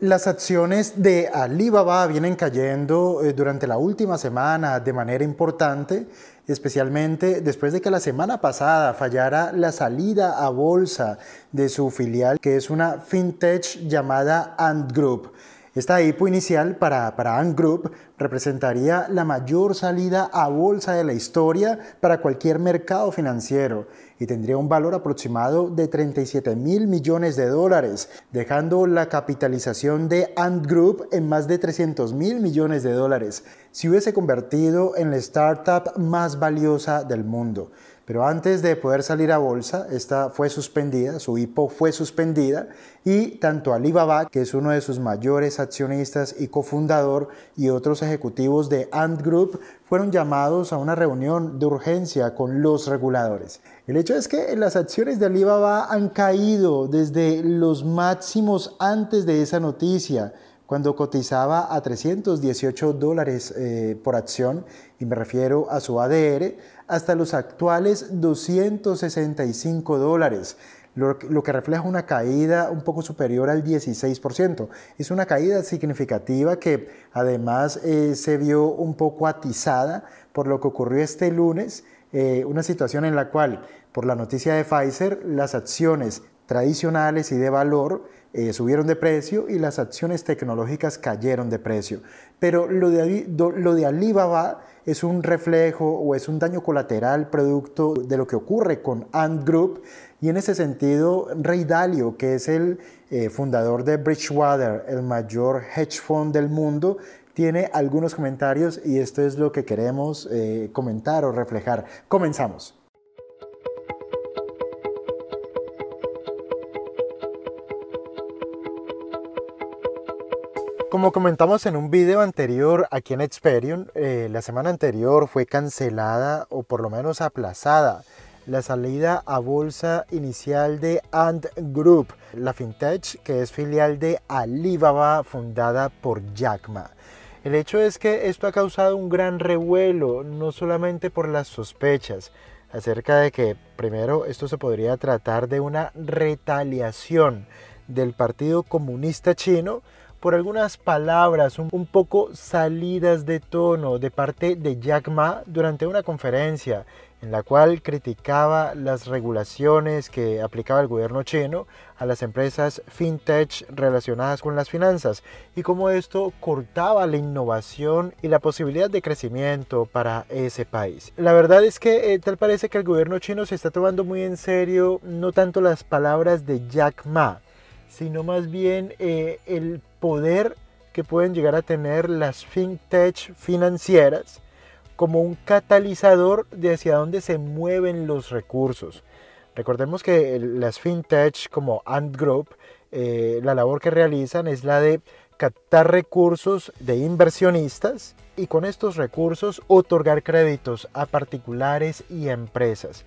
Las acciones de Alibaba vienen cayendo eh, durante la última semana de manera importante, especialmente después de que la semana pasada fallara la salida a bolsa de su filial, que es una fintech llamada Ant Group. Esta IPO inicial para, para Ant Group representaría la mayor salida a bolsa de la historia para cualquier mercado financiero y tendría un valor aproximado de 37 mil millones de dólares, dejando la capitalización de Ant Group en más de 300 mil millones de dólares, si hubiese convertido en la startup más valiosa del mundo. Pero antes de poder salir a bolsa, esta fue suspendida, su IPO fue suspendida y tanto Alibaba, que es uno de sus mayores accionistas y cofundador, y otros ejecutivos de Ant Group fueron llamados a una reunión de urgencia con los reguladores. El hecho es que las acciones de Alibaba han caído desde los máximos antes de esa noticia cuando cotizaba a 318 dólares eh, por acción, y me refiero a su ADR, hasta los actuales 265 dólares, lo, que refleja una caída un poco superior al 16%. Es una caída significativa que además eh, se vio un poco atizada por lo que ocurrió este lunes, eh, una situación en la cual, por la noticia de Pfizer, las acciones tradicionales y de valor, eh, subieron de precio y las acciones tecnológicas cayeron de precio. Pero lo de, lo de Alibaba es un reflejo o es un daño colateral producto de lo que ocurre con Ant Group y en ese sentido Ray Dalio, que es el eh, fundador de Bridgewater, el mayor hedge fund del mundo, tiene algunos comentarios y esto es lo que queremos eh, comentar o reflejar. Comenzamos. Como comentamos en un video anterior aquí en Experian, eh, la semana anterior fue cancelada o por lo menos aplazada la salida a bolsa inicial de Ant Group, la fintech que es filial de Alibaba fundada por Jack El hecho es que esto ha causado un gran revuelo, no solamente por las sospechas acerca de que primero esto se podría tratar de una retaliación del Partido Comunista Chino por algunas palabras un, poco salidas de tono de parte de Jack Ma durante una conferencia en la cual criticaba las regulaciones que aplicaba el gobierno chino a las empresas fintech relacionadas con las finanzas y cómo esto cortaba la innovación y la posibilidad de crecimiento para ese país. La verdad es que eh, tal parece que el gobierno chino se está tomando muy en serio no tanto las palabras de Jack Ma, sino más bien eh, el poder que pueden llegar a tener las fintech financieras como un catalizador de hacia dónde se mueven los recursos. Recordemos que las fintech como Ant Group, eh, la labor que realizan es la de captar recursos de inversionistas y con estos recursos otorgar créditos a particulares y empresas.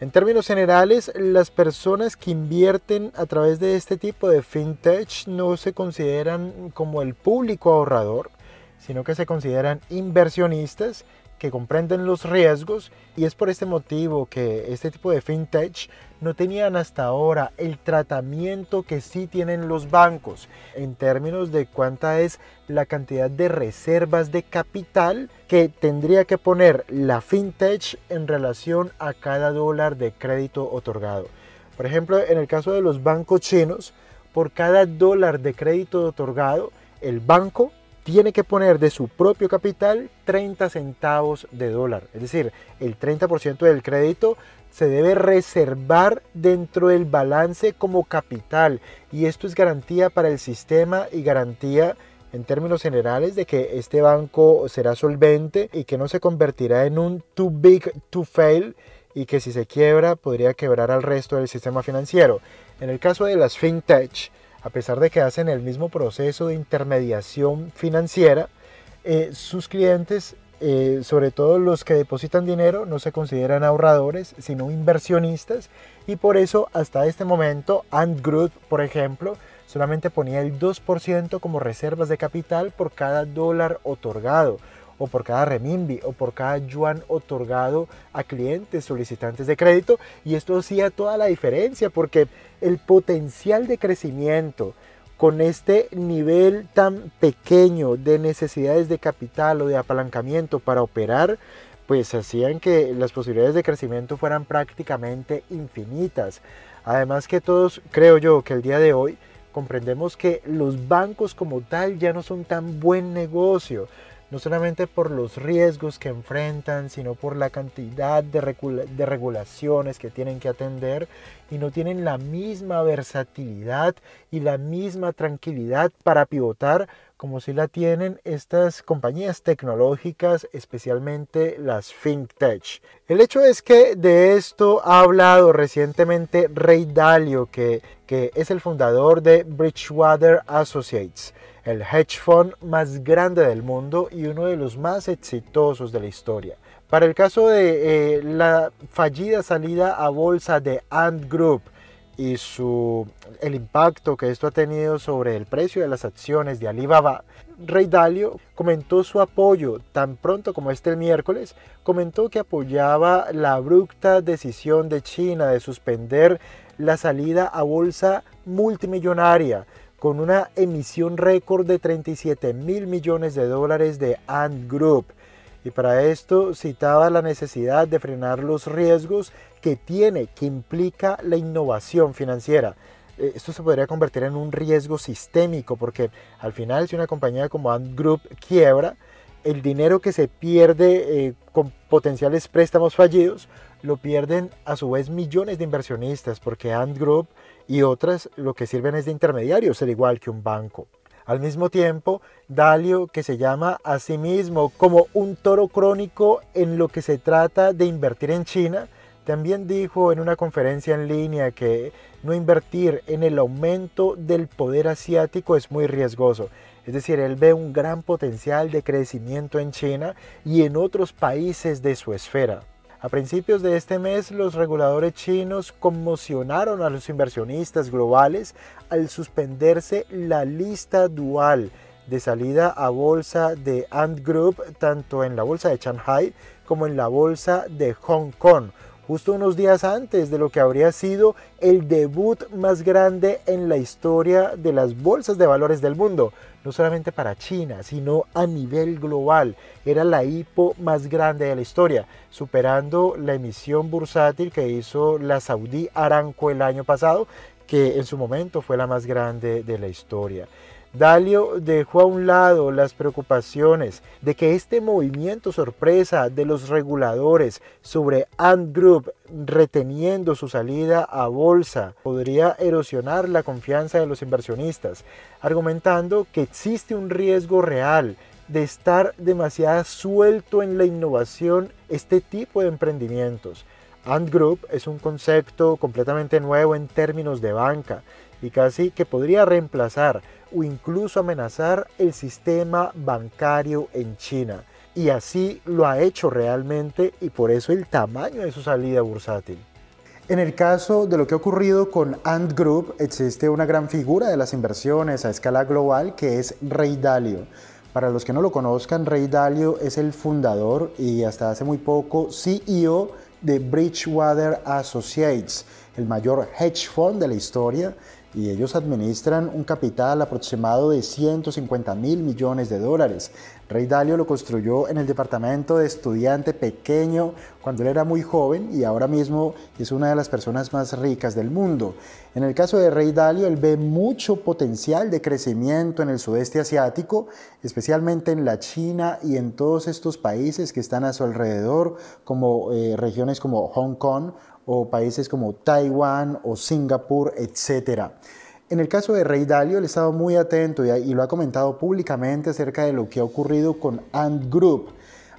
En términos generales, las personas que invierten a través de este tipo de fintech no se consideran como el público ahorrador, sino que se consideran inversionistas que comprenden los riesgos y es por este motivo que este tipo de fintech no tenían hasta ahora el tratamiento que sí tienen los bancos en términos de cuánta es la cantidad de reservas de capital que tendría que poner la fintech en relación a cada dólar de crédito otorgado. Por ejemplo, en el caso de los bancos chinos, por cada dólar de crédito otorgado, el banco tiene que poner de su propio capital 30 centavos de dólar. Es decir, el 30% del crédito se debe reservar dentro del balance como capital. Y esto es garantía para el sistema y garantía en términos generales de que este banco será solvente y que no se convertirá en un too big to fail y que si se quiebra podría quebrar al resto del sistema financiero. En el caso de las fintech, a pesar de que hacen el mismo proceso de intermediación financiera, eh, sus clientes, eh, sobre todo los que depositan dinero, no se consideran ahorradores, sino inversionistas. Y por eso hasta este momento, Ant Group, por ejemplo, solamente ponía el 2% como reservas de capital por cada dólar otorgado o por cada remimbi o por cada yuan otorgado a clientes solicitantes de crédito y esto hacía toda la diferencia porque el potencial de crecimiento con este nivel tan pequeño de necesidades de capital o de apalancamiento para operar, pues hacían que las posibilidades de crecimiento fueran prácticamente infinitas. Además que todos, creo yo, que el día de hoy comprendemos que los bancos como tal ya no son tan buen negocio no solamente por los riesgos que enfrentan, sino por la cantidad de, regulaciones que tienen que atender y no tienen la misma versatilidad y la misma tranquilidad para pivotar como si la tienen estas compañías tecnológicas, especialmente las FinTech. El hecho es que de esto ha hablado recientemente Ray Dalio, que es el fundador de Bridgewater Associates el hedge fund más grande del mundo y uno de los más exitosos de la historia. Para el caso de eh, la fallida salida a bolsa de Ant Group y su, el impacto que esto ha tenido sobre el precio de las acciones de Alibaba, Rey Dalio comentó su apoyo tan pronto como este el miércoles, comentó que apoyaba la abrupta decisión de China de suspender la salida a bolsa multimillonaria con una emisión récord de 37 mil millones de dólares de Ant Group. Y para esto citaba la necesidad de frenar los riesgos que tiene, que implica la innovación financiera. Eh, esto se podría convertir en un riesgo sistémico porque al final si una compañía como Ant Group quiebra, el dinero que se pierde eh, con potenciales préstamos fallidos lo pierden a su vez millones de inversionistas porque Ant Group y otras lo que sirven es de intermediarios, al igual que un banco. Al mismo tiempo, Dalio, que se llama a sí mismo como un toro crónico en lo que se trata de invertir en China, también dijo en una conferencia en línea que no invertir en el aumento del poder asiático es muy riesgoso. Es decir, él ve un gran potencial de crecimiento en China y en otros países de su esfera. A principios de este mes, los reguladores chinos conmocionaron a los inversionistas globales al suspenderse la lista dual de salida a bolsa de Ant Group tanto en la bolsa de Shanghai como en la bolsa de Hong Kong, justo unos días antes de lo que habría sido el debut más grande en la historia de las bolsas de valores del mundo, no solamente para China, sino a nivel global. Era la IPO más grande de la historia, superando la emisión bursátil que hizo la Saudí Aranco el año pasado, que en su momento fue la más grande de la historia. Dalio dejó a un lado las preocupaciones de que este movimiento sorpresa de los reguladores sobre Ant Group reteniendo su salida a bolsa podría erosionar la confianza de los inversionistas, argumentando que existe un riesgo real de estar demasiado suelto en la innovación este tipo de emprendimientos. Ant Group es un concepto completamente nuevo en términos de banca, y casi que podría reemplazar o incluso amenazar el sistema bancario en China. Y así lo ha hecho realmente y por eso el tamaño de su salida bursátil. En el caso de lo que ha ocurrido con Ant Group, existe una gran figura de las inversiones a escala global que es Rey Dalio. Para los que no lo conozcan, Rey Dalio es el fundador y hasta hace muy poco CEO de Bridgewater Associates, el mayor hedge fund de la historia y ellos administran un capital aproximado de 150 mil millones de dólares. Rey Dalio lo construyó en el departamento de estudiante pequeño cuando él era muy joven y ahora mismo es una de las personas más ricas del mundo. En el caso de Rey Dalio, él ve mucho potencial de crecimiento en el sudeste asiático, especialmente en la China y en todos estos países que están a su alrededor, como eh, regiones como Hong Kong o países como Taiwán o Singapur, etc. En el caso de Rey Dalio, él ha estado muy atento y, lo ha comentado públicamente acerca de lo que ha ocurrido con Ant Group.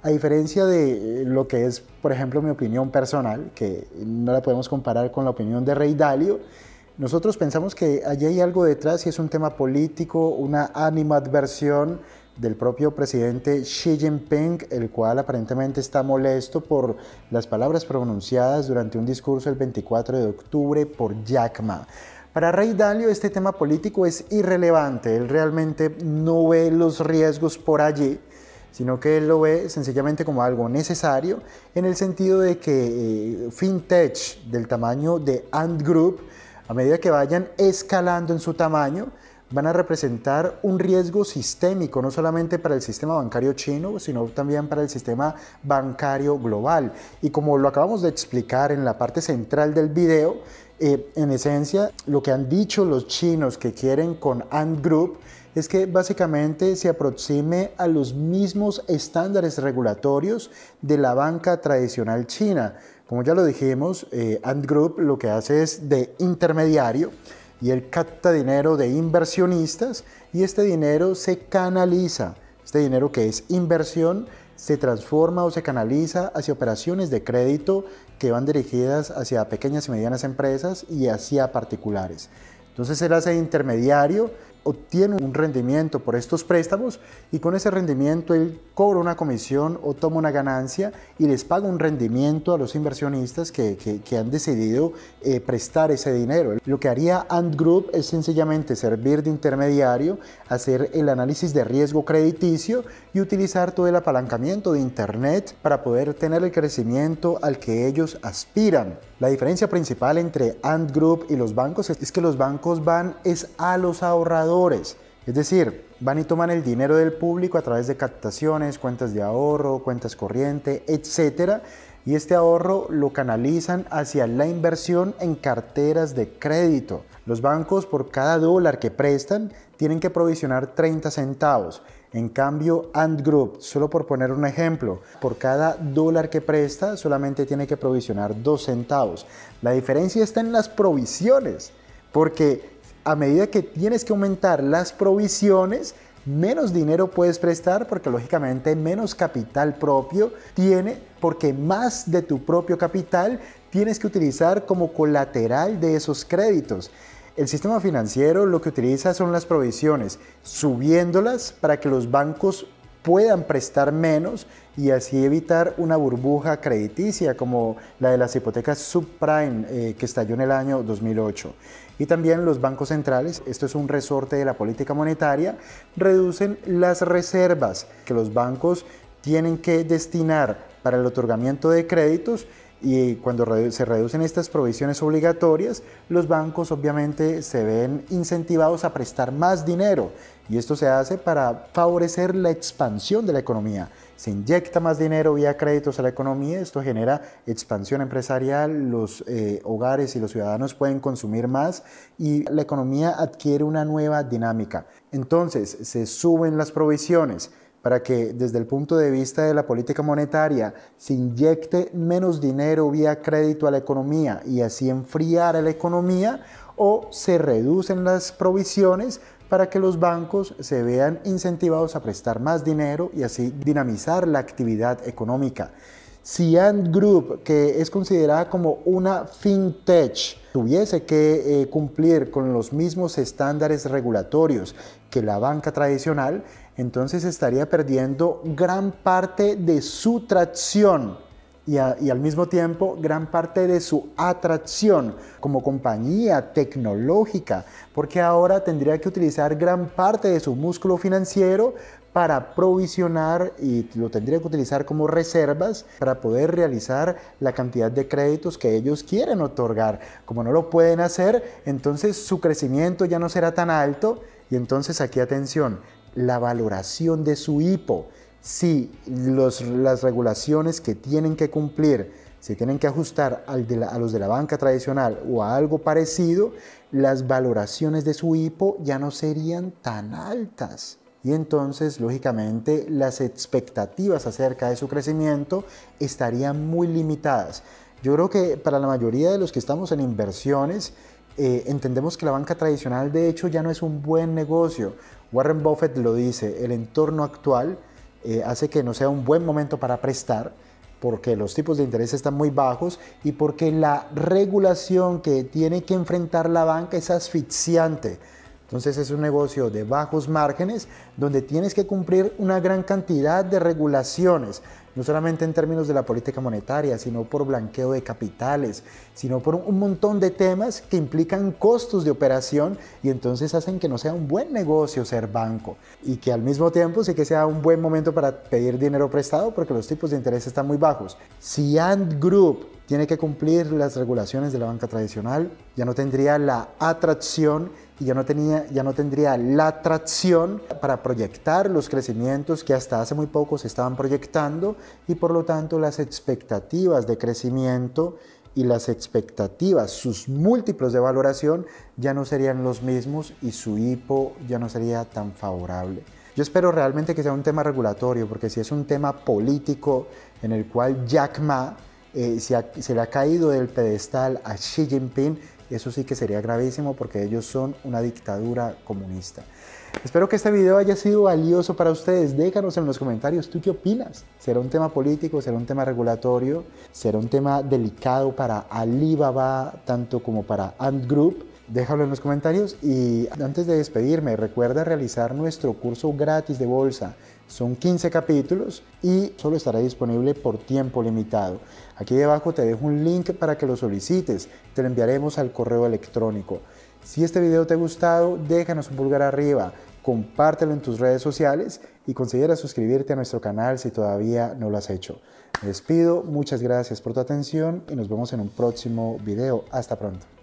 A diferencia de eh, lo que es, por ejemplo, mi opinión personal, que no la podemos comparar con la opinión de Rey Dalio, nosotros pensamos que allí hay algo detrás y es un tema político, una animadversión del propio presidente Xi Jinping, el cual aparentemente está molesto por las palabras pronunciadas durante un discurso el 24 de octubre por Jack Ma. Para Rey Dalio este tema político es irrelevante, él realmente no ve los riesgos por allí, sino que él lo ve sencillamente como algo necesario, en el sentido de que eh, fintech del tamaño de Ant Group, a medida que vayan escalando en su tamaño, van a representar un riesgo sistémico, no solamente para el sistema bancario chino, sino también para el sistema bancario global. Y como lo acabamos de explicar en la parte central del video, eh, en esencia, lo que han dicho los chinos que quieren con Ant Group es que básicamente se aproxime a los mismos estándares regulatorios de la banca tradicional china. Como ya lo dijimos, eh, Ant Group lo que hace es de intermediario y él capta dinero de inversionistas y este dinero se canaliza. Este dinero que es inversión se transforma o se canaliza hacia operaciones de crédito que van dirigidas hacia pequeñas y medianas empresas y hacia particulares. Entonces él hace intermediario obtiene un rendimiento por estos préstamos y con ese rendimiento él cobra una comisión o toma una ganancia y les paga un rendimiento a los inversionistas que, han decidido eh, prestar ese dinero. Lo que haría Ant Group es sencillamente servir de intermediario, hacer el análisis de riesgo crediticio y utilizar todo el apalancamiento de Internet para poder tener el crecimiento al que ellos aspiran. La diferencia principal entre Ant Group y los bancos es que los bancos van es a los ahorradores. Es decir, van y toman el dinero del público a través de captaciones, cuentas de ahorro, cuentas corriente, etc. Y este ahorro lo canalizan hacia la inversión en carteras de crédito. Los bancos por cada dólar que prestan tienen que provisionar 30 centavos en cambio, Ant Group, solo por poner un ejemplo, por cada dólar que presta solamente tiene que provisionar dos centavos. La diferencia está en las provisiones, porque a medida que tienes que aumentar las provisiones, menos dinero puedes prestar porque lógicamente menos capital propio tiene porque más de tu propio capital tienes que utilizar como colateral de esos créditos. El sistema financiero lo que utiliza son las provisiones, subiéndolas para que los bancos puedan prestar menos y así evitar una burbuja crediticia como la de las hipotecas subprime eh, que estalló en el año 2008. Y también los bancos centrales, esto es un resorte de la política monetaria, reducen las reservas que los bancos tienen que destinar para el otorgamiento de créditos y cuando se reducen estas provisiones obligatorias, los bancos obviamente se ven incentivados a prestar más dinero. Y esto se hace para favorecer la expansión de la economía. Se inyecta más dinero vía créditos a la economía, esto genera expansión empresarial, los eh, hogares y los ciudadanos pueden consumir más y la economía adquiere una nueva dinámica. Entonces se suben las provisiones, para que desde el punto de vista de la política monetaria se inyecte menos dinero vía crédito a la economía y así enfriar a la economía o se reducen las provisiones para que los bancos se vean incentivados a prestar más dinero y así dinamizar la actividad económica. Si Ant Group, que es considerada como una fintech, tuviese que eh, cumplir con los mismos estándares regulatorios que la banca tradicional, entonces estaría perdiendo gran parte de su tracción y, al mismo tiempo gran parte de su atracción como compañía tecnológica, porque ahora tendría que utilizar gran parte de su músculo financiero para provisionar y lo tendría que utilizar como reservas para poder realizar la cantidad de créditos que ellos quieren otorgar. Como no lo pueden hacer, entonces su crecimiento ya no será tan alto y entonces aquí atención, la valoración de su IPO, si las regulaciones que tienen que cumplir se tienen que ajustar a los de la banca tradicional o a algo parecido, las valoraciones de su IPO ya no serían tan altas. Y entonces, lógicamente, las expectativas acerca de su crecimiento estarían muy limitadas. Yo creo que para la mayoría de los que estamos en inversiones, eh, entendemos que la banca tradicional de hecho ya no es un buen negocio Warren Buffett lo dice, el entorno actual eh, hace que no sea un buen momento para prestar porque los tipos de interés están muy bajos y porque la regulación que tiene que enfrentar la banca es asfixiante entonces es un negocio de bajos márgenes donde tienes que cumplir una gran cantidad de regulaciones, no solamente en términos de la política monetaria, sino por blanqueo de capitales, sino por un montón de temas que implican costos de operación y entonces hacen que no sea un buen negocio ser banco y que al mismo tiempo sí que sea un buen momento para pedir dinero prestado porque los tipos de interés están muy bajos. Si Group tiene que cumplir las regulaciones de la banca tradicional, ya no tendría la atracción y ya no, tenía, ya no tendría la atracción para proyectar los crecimientos que hasta hace muy poco se estaban proyectando y por lo tanto las expectativas de crecimiento y las expectativas, sus múltiplos de valoración ya no serían los mismos y su hipo ya no sería tan favorable. Yo espero realmente que sea un tema regulatorio, porque si es un tema político en el cual Jack Ma si eh, se, se, le ha caído del pedestal a Xi Jinping, eso sí que sería gravísimo porque ellos son una dictadura comunista. Espero que este video haya sido valioso para ustedes. Déjanos en los comentarios tú qué opinas. ¿Será un tema político? ¿Será un tema regulatorio? ¿Será un tema delicado para Alibaba tanto como para Ant Group? Déjalo en los comentarios y antes de despedirme, recuerda realizar nuestro curso gratis de bolsa. Son 15 capítulos y solo estará disponible por tiempo limitado. Aquí debajo te dejo un link para que lo solicites, te lo enviaremos al correo electrónico. Si este video te ha gustado, déjanos un pulgar arriba, compártelo en tus redes sociales y considera suscribirte a nuestro canal si todavía no lo has hecho. Les pido muchas gracias por tu atención y nos vemos en un próximo video. Hasta pronto.